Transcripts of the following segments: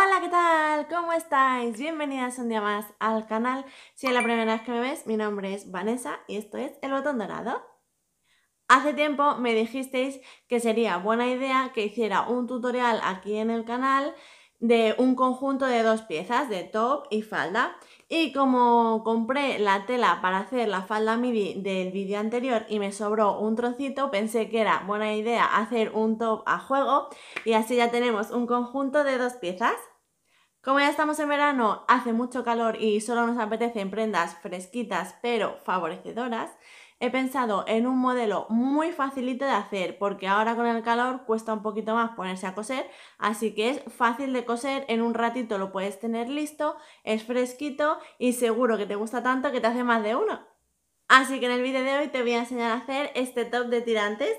Hola, ¿qué tal? ¿Cómo estáis? Bienvenidas un día más al canal. Si es la primera vez que me ves, mi nombre es Vanessa y esto es El Botón Dorado. Hace tiempo me dijisteis que sería buena idea que hiciera un tutorial aquí en el canal de un conjunto de dos piezas, de top y falda. Y como compré la tela para hacer la falda midi del vídeo anterior y me sobró un trocito, pensé que era buena idea hacer un top a juego y así ya tenemos un conjunto de dos piezas. Como ya estamos en verano, hace mucho calor y solo nos apetecen prendas fresquitas pero favorecedoras, he pensado en un modelo muy facilito de hacer porque ahora con el calor cuesta un poquito más ponerse a coser, así que es fácil de coser, en un ratito lo puedes tener listo, es fresquito y seguro que te gusta tanto que te hace más de uno. Así que en el vídeo de hoy te voy a enseñar a hacer este top de tirantes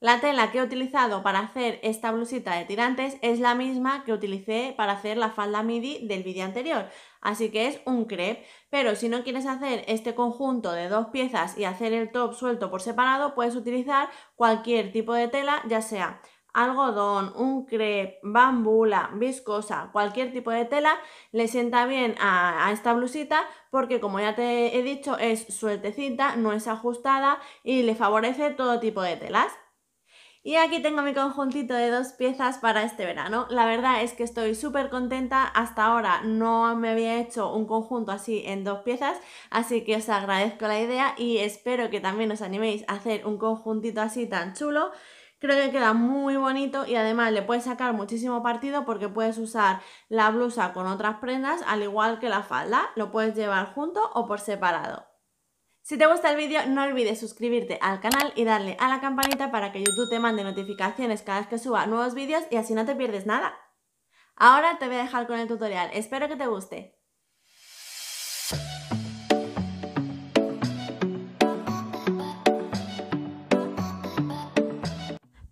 la tela que he utilizado para hacer esta blusita de tirantes es la misma que utilicé para hacer la falda midi del vídeo anterior, así que es un crepe, pero si no quieres hacer este conjunto de dos piezas y hacer el top suelto por separado, puedes utilizar cualquier tipo de tela, ya sea algodón, un crepe, bambula, viscosa, cualquier tipo de tela, le sienta bien a, a, esta blusita porque como ya te he dicho es sueltecita, no es ajustada y le favorece todo tipo de telas. Y aquí tengo mi conjuntito de dos piezas para este verano. La verdad es que estoy súper contenta. Hasta ahora no me había hecho un conjunto así en dos piezas, así que os agradezco la idea y espero que también os animéis a hacer un conjuntito así tan chulo. Creo que queda muy bonito y además le puedes sacar muchísimo partido porque puedes usar la blusa con otras prendas al igual que la falda. Lo puedes llevar junto o por separado. Si te gusta el vídeo, no olvides suscribirte al canal y darle a la campanita para que YouTube te mande notificaciones cada vez que suba nuevos vídeos y así no te pierdes nada. Ahora te voy a dejar con el tutorial, espero que te guste.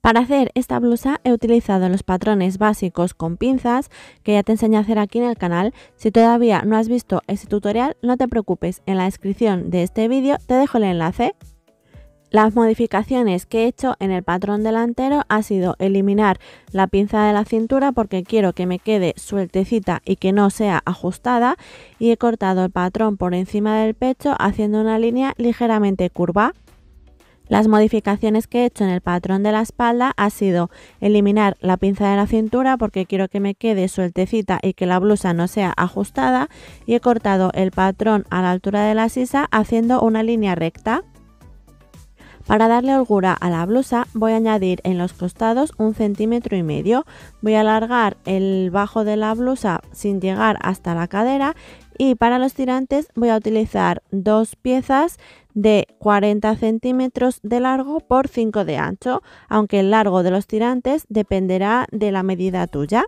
Para hacer esta blusa he utilizado los patrones básicos con pinzas que ya te enseñé a hacer aquí en el canal. Si todavía no has visto ese tutorial no te preocupes, en la descripción de este vídeo te dejo el enlace. Las modificaciones que he hecho en el patrón delantero ha sido eliminar la pinza de la cintura porque quiero que me quede sueltecita y que no sea ajustada y he cortado el patrón por encima del pecho haciendo una línea ligeramente curva. Las modificaciones que he hecho en el patrón de la espalda ha sido eliminar la pinza de la cintura porque quiero que me quede sueltecita y que la blusa no sea ajustada y he cortado el patrón a la altura de la sisa haciendo una línea recta. Para darle holgura a la blusa voy a añadir en los costados un centímetro y medio. Voy a alargar el bajo de la blusa sin llegar hasta la cadera y para los tirantes voy a utilizar dos piezas de 40 centímetros de largo por 5 de ancho, aunque el largo de los tirantes dependerá de la medida tuya.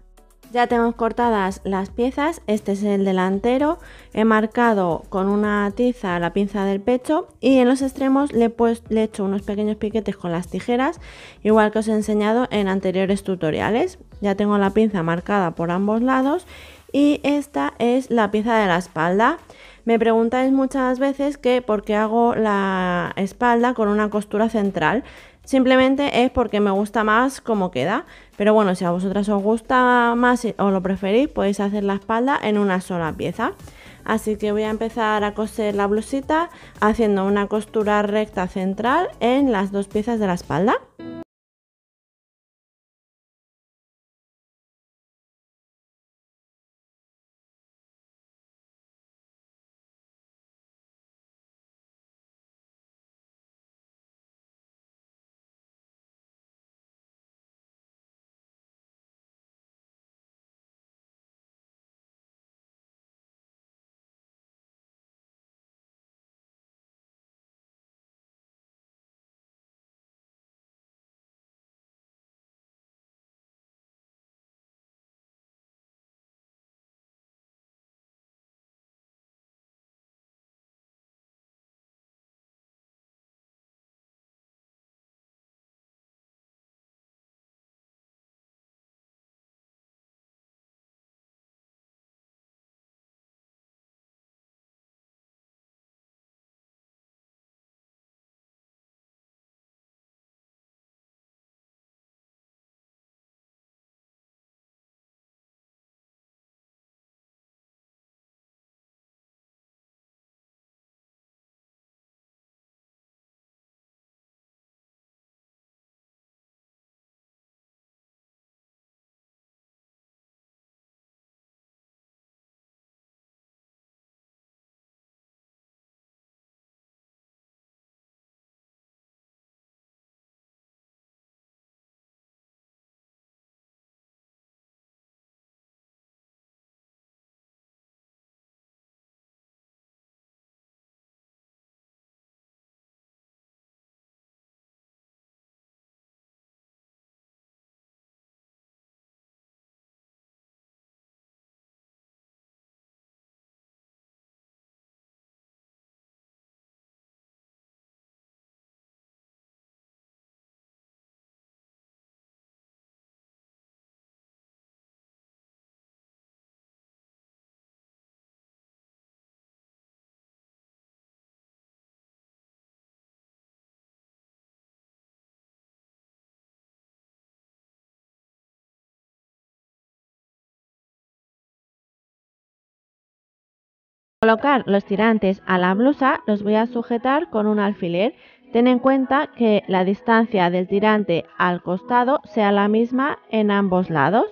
Ya tenemos cortadas las piezas, este es el delantero, he marcado con una tiza la pinza del pecho y en los extremos le he, le he hecho unos pequeños piquetes con las tijeras, igual que os he enseñado en anteriores tutoriales. Ya tengo la pinza marcada por ambos lados y esta es la pieza de la espalda. Me preguntáis muchas veces que por qué hago la espalda con una costura central. Simplemente es porque me gusta más cómo queda. Pero bueno, si a vosotras os gusta más o lo preferís, podéis hacer la espalda en una sola pieza. Así que voy a empezar a coser la blusita haciendo una costura recta central en las dos piezas de la espalda. colocar los tirantes a la blusa los voy a sujetar con un alfiler. Ten en cuenta que la distancia del tirante al costado sea la misma en ambos lados.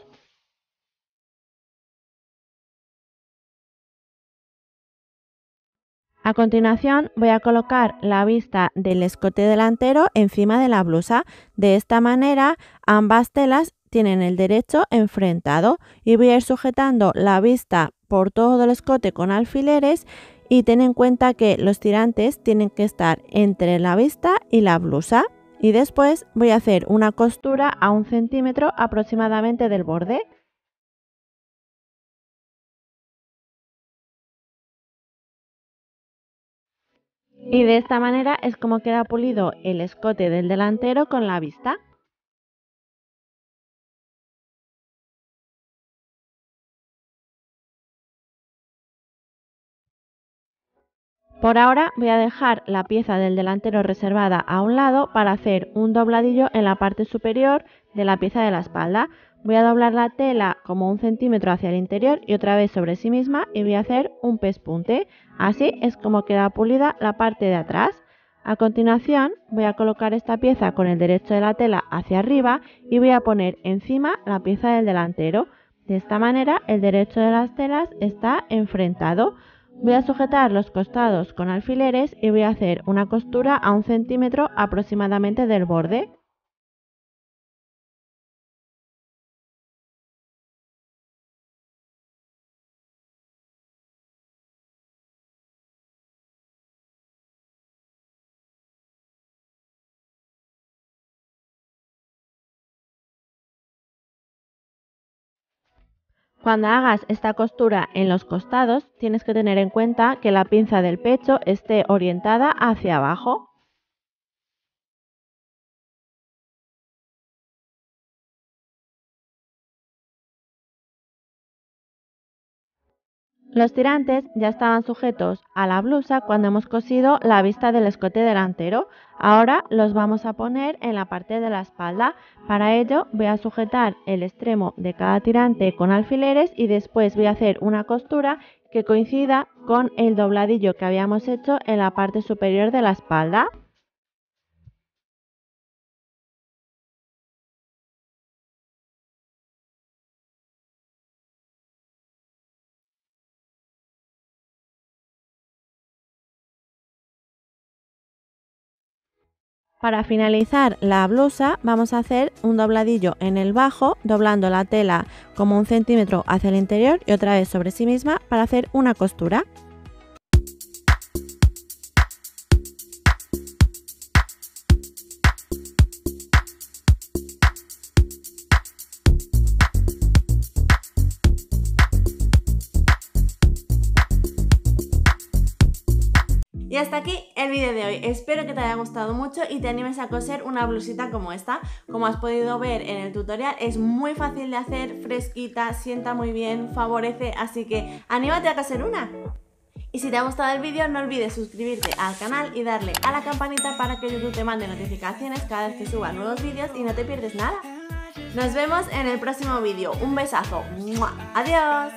A continuación voy a colocar la vista del escote delantero encima de la blusa. De esta manera ambas telas tienen el derecho enfrentado y voy a ir sujetando la vista por todo el escote con alfileres y ten en cuenta que los tirantes tienen que estar entre la vista y la blusa. Y después voy a hacer una costura a un centímetro aproximadamente del borde. Y de esta manera es como queda pulido el escote del delantero con la vista. Por ahora voy a dejar la pieza del delantero reservada a un lado para hacer un dobladillo en la parte superior de la pieza de la espalda. Voy a doblar la tela como un centímetro hacia el interior y otra vez sobre sí misma y voy a hacer un pespunte. Así es como queda pulida la parte de atrás. A continuación voy a colocar esta pieza con el derecho de la tela hacia arriba y voy a poner encima la pieza del delantero. De esta manera el derecho de las telas está enfrentado. Voy a sujetar los costados con alfileres y voy a hacer una costura a un centímetro aproximadamente del borde. Cuando hagas esta costura en los costados, tienes que tener en cuenta que la pinza del pecho esté orientada hacia abajo Los tirantes ya estaban sujetos a la blusa cuando hemos cosido la vista del escote delantero. Ahora los vamos a poner en la parte de la espalda. Para ello voy a sujetar el extremo de cada tirante con alfileres y después voy a hacer una costura que coincida con el dobladillo que habíamos hecho en la parte superior de la espalda. Para finalizar la blusa vamos a hacer un dobladillo en el bajo, doblando la tela como un centímetro hacia el interior y otra vez sobre sí misma para hacer una costura. Y hasta aquí el vídeo de hoy. Espero que te haya gustado mucho y te animes a coser una blusita como esta. Como has podido ver en el tutorial, es muy fácil de hacer, fresquita, sienta muy bien, favorece, así que anímate a coser una. Y si te ha gustado el vídeo no olvides suscribirte al canal y darle a la campanita para que YouTube te mande notificaciones cada vez que suba nuevos vídeos y no te pierdes nada. Nos vemos en el próximo vídeo. Un besazo. Adiós.